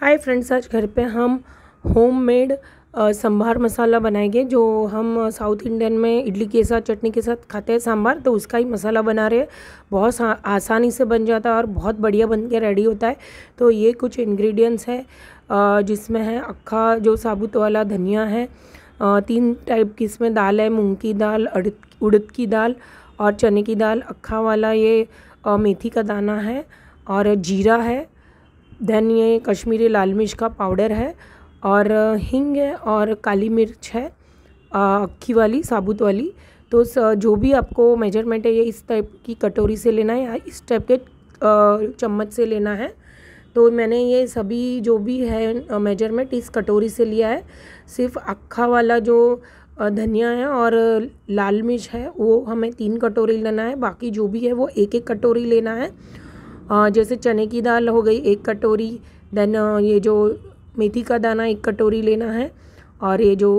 hi friends आज घर पे हम होममेड सांभार मसाला बनाएंगे जो हम साउथ इंडियन में इडली के साथ चटनी के साथ खाते हैं सांभार तो उसका ही मसाला बना रहे हैं बहुत आसानी से बन जाता है और बहुत बढ़िया बन के रेडी होता है तो ये कुछ इंग्रेडिएंट्स है जिसमें है अक्खा जो साबुत वाला धनिया है तीन टाइप की इसमें दाल है मूँग की दाल उड़द की दाल और चने की दाल अक्खा वाला ये मेथी का दाना है और जीरा है देन ये कश्मीरी लाल मिर्च का पाउडर है और हींग है और काली मिर्च है अक्खी वाली साबुत वाली तो जो भी आपको मेजरमेंट है ये इस टाइप की कटोरी से लेना है या इस टाइप के चम्मच से लेना है तो मैंने ये सभी जो भी है मेजरमेंट इस कटोरी से लिया है सिर्फ अक्खा वाला जो धनिया है और लाल मिर्च है वो हमें तीन कटोरी लेना है बाकी जो भी है वो एक एक कटोरी लेना है जैसे चने की दाल हो गई एक कटोरी देन ये जो मेथी का दाना एक कटोरी लेना है और ये जो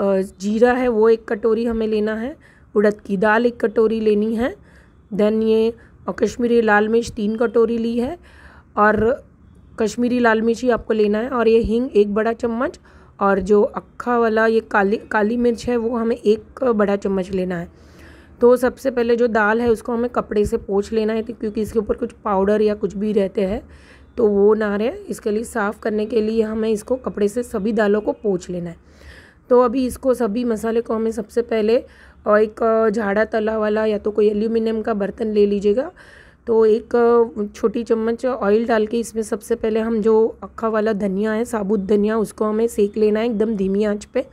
जीरा है वो एक कटोरी हमें लेना है उड़द की दाल एक कटोरी लेनी है देन ये कश्मीरी लाल मिर्च तीन कटोरी ली है और कश्मीरी लाल मिर्च ही आपको लेना है और ये हींग एक बड़ा चम्मच और जो अक्खा वाला ये काली काली मिर्च है वो हमें एक बड़ा चम्मच लेना है तो सबसे पहले जो दाल है उसको हमें कपड़े से पोछ लेना है क्योंकि इसके ऊपर कुछ पाउडर या कुछ भी रहते हैं तो वो ना रहे इसके लिए साफ़ करने के लिए हमें इसको कपड़े से सभी दालों को पोछ लेना है तो अभी इसको सभी मसाले को हमें सबसे पहले एक झाड़ा तला वाला या तो कोई एल्यूमिनियम का बर्तन ले लीजिएगा तो एक छोटी चम्मच ऑयल डाल के इसमें सबसे पहले हम जो अक्खा वाला धनिया है साबुत धनिया उसको हमें सेक लेना है एकदम धीमी आंच पे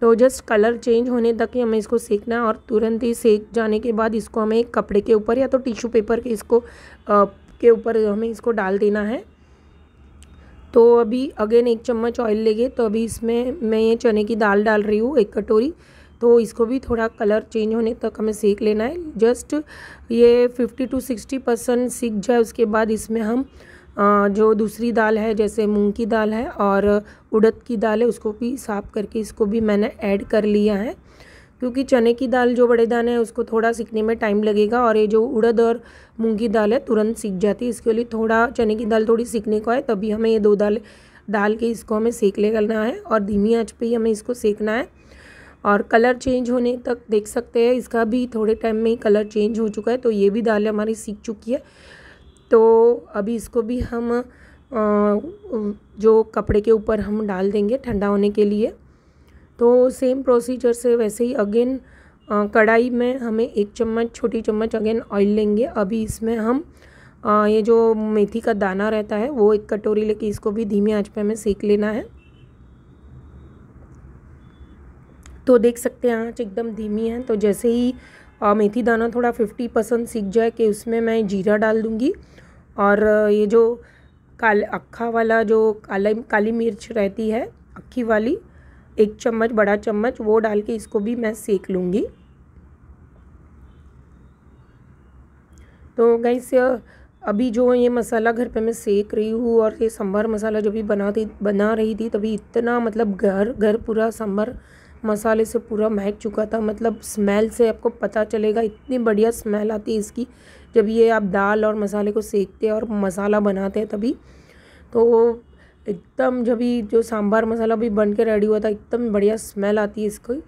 तो जस्ट कलर चेंज होने तक ही हमें इसको सेकना है और तुरंत ही सेक जाने के बाद इसको हमें एक कपड़े के ऊपर या तो टिश्यू पेपर के इसको आ, के ऊपर हमें इसको डाल देना है तो अभी अगेन एक चम्मच ऑयल लेंगे तो अभी इसमें मैं ये चने की दाल डाल रही हूँ एक कटोरी तो इसको भी थोड़ा कलर चेंज होने तक हमें सेक लेना है जस्ट ये फिफ्टी टू सिक्सटी परसेंट सीख जाए उसके बाद इसमें हम जो दूसरी दाल है जैसे मूंग की दाल है और उड़द की दाल है उसको भी साफ़ करके इसको भी मैंने ऐड कर लिया है क्योंकि चने की दाल जो बड़े दाने हैं उसको थोड़ा सीखने में टाइम लगेगा और ये जो उड़द और मूंग की दाल है तुरंत सीख जाती है इसके लिए थोड़ा चने की दाल थोड़ी सीखने को है तभी हमें ये दो दाल डाल के इसको हमें सेक ले करना है और धीमी आँच पर ही हमें इसको सेकना है और कलर चेंज होने तक देख सकते हैं इसका भी थोड़े टाइम में ही कलर चेंज हो चुका है तो ये भी दाल हमारी सीख चुकी है तो अभी इसको भी हम जो कपड़े के ऊपर हम डाल देंगे ठंडा होने के लिए तो सेम प्रोसीजर से वैसे ही अगेन कढ़ाई में हमें एक चम्मच छोटी चम्मच अगेन ऑयल लेंगे अभी इसमें हम आ, ये जो मेथी का दाना रहता है वो एक कटोरी लेके इसको भी धीमी आंच पे हमें सेक लेना है तो देख सकते हैं आँच एकदम धीमी है तो जैसे ही आ, मेथी दाना थोड़ा फिफ्टी परसेंट सीख जाए कि उसमें मैं जीरा डाल दूँगी और ये जो काल अक्खा वाला जो काला काली मिर्च रहती है अक्खी वाली एक चम्मच बड़ा चम्मच वो डाल के इसको भी मैं सेक लूँगी तो गैस अभी जो ये मसाला घर पे मैं सेक रही हूँ और ये सांभर मसाला जब भी बनाती बना रही थी तभी इतना मतलब घर घर पूरा सांभर मसाले से पूरा महक चुका था मतलब स्मेल से आपको पता चलेगा इतनी बढ़िया स्मेल आती है इसकी जब ये आप दाल और मसाले को सेकते हैं और मसाला बनाते हैं तभी तो एकदम जब भी जो सांभर मसाला भी बन के रेडी हुआ था एकदम बढ़िया स्मेल आती है इसकी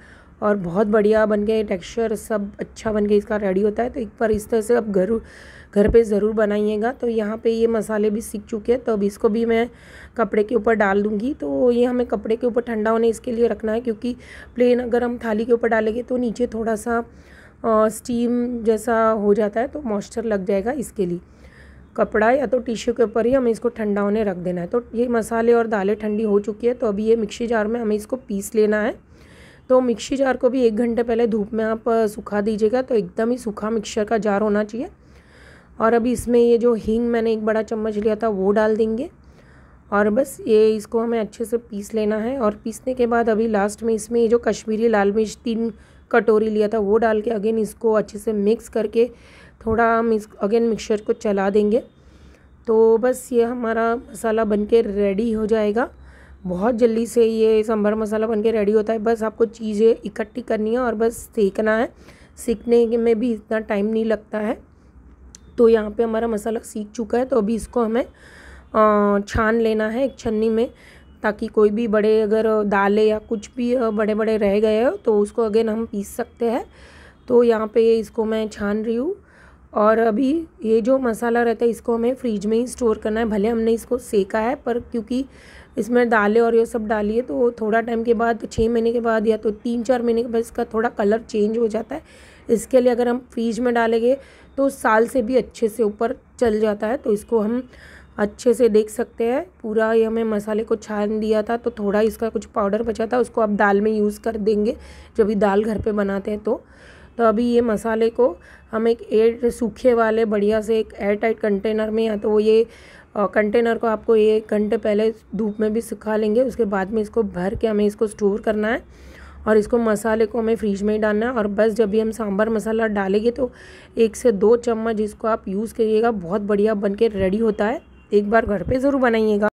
और बहुत बढ़िया बन के टेक्सचर सब अच्छा बन के इसका रेडी होता है तो एक बार इस तरह से आप घर घर पे ज़रूर बनाइएगा तो यहाँ पे ये मसाले भी सीख चुके हैं तो अब इसको भी मैं कपड़े के ऊपर डाल दूँगी तो ये हमें कपड़े के ऊपर ठंडा होने इसके लिए रखना है क्योंकि प्लेन अगर हम थाली के ऊपर डालेंगे तो नीचे थोड़ा सा स्टीम जैसा हो जाता है तो मॉइस्चर लग जाएगा इसके लिए कपड़ा या तो टिश्यू के ऊपर ही हमें इसको ठंडा होने रख देना है तो ये मसाले और दालें ठंडी हो चुकी है तो अभी ये मिक्सी जार में हमें इसको पीस लेना है तो मिक्सी जार को भी एक घंटे पहले धूप में आप सूखा दीजिएगा तो एकदम ही सूखा मिक्सचर का जार होना चाहिए और अब इसमें ये जो हींग मैंने एक बड़ा चम्मच लिया था वो डाल देंगे और बस ये इसको हमें अच्छे से पीस लेना है और पीसने के बाद अभी लास्ट में इसमें ये जो कश्मीरी लाल मिर्च तीन कटोरी लिया था वो डाल के अगेन इसको अच्छे से मिक्स करके थोड़ा हम इस अगेन मिक्सचर को चला देंगे तो बस ये हमारा मसाला बनके रेडी हो जाएगा बहुत जल्दी से ये सांभर मसाला बनके रेडी होता है बस आपको चीज़ें इकट्ठी करनी है और बस सेकना है सीखने में भी इतना टाइम नहीं लगता है तो यहाँ पे हमारा मसाला सीख चुका है तो अभी इसको हमें छान लेना है एक छन्नी में ताकि कोई भी बड़े अगर दालें या कुछ भी बड़े बड़े रह गए हो तो उसको अगेन हम पीस सकते हैं तो यहाँ पे इसको मैं छान रही हूँ और अभी ये जो मसाला रहता है इसको हमें फ्रिज में ही स्टोर करना है भले हमने इसको सेका है पर क्योंकि इसमें दालें और ये सब डालिए तो थोड़ा टाइम के बाद छः महीने के बाद या तो तीन चार महीने के बाद इसका थोड़ा कलर चेंज हो जाता है इसके लिए अगर हम फ्रीज में डालेंगे तो साल से भी अच्छे से ऊपर चल जाता है तो इसको हम अच्छे से देख सकते हैं पूरा ये हमें मसाले को छान दिया था तो थोड़ा इसका कुछ पाउडर बचा था उसको आप दाल में यूज़ कर देंगे जब भी दाल घर पे बनाते हैं तो तो अभी ये मसाले को हम एक एयर सूखे वाले बढ़िया से एक एयर टाइट कंटेनर में या तो वो ये कंटेनर को आपको एक घंटे पहले धूप में भी सुखा लेंगे उसके बाद में इसको भर के हमें इसको स्टोर करना है और इसको मसाले को हमें फ्रिज में ही डालना है और बस जब भी हम सांभर मसाला डालेंगे तो एक से दो चम्मच इसको आप यूज़ करिएगा बहुत बढ़िया बन के रेडी होता है एक बार घर पे ज़रूर बनाइएगा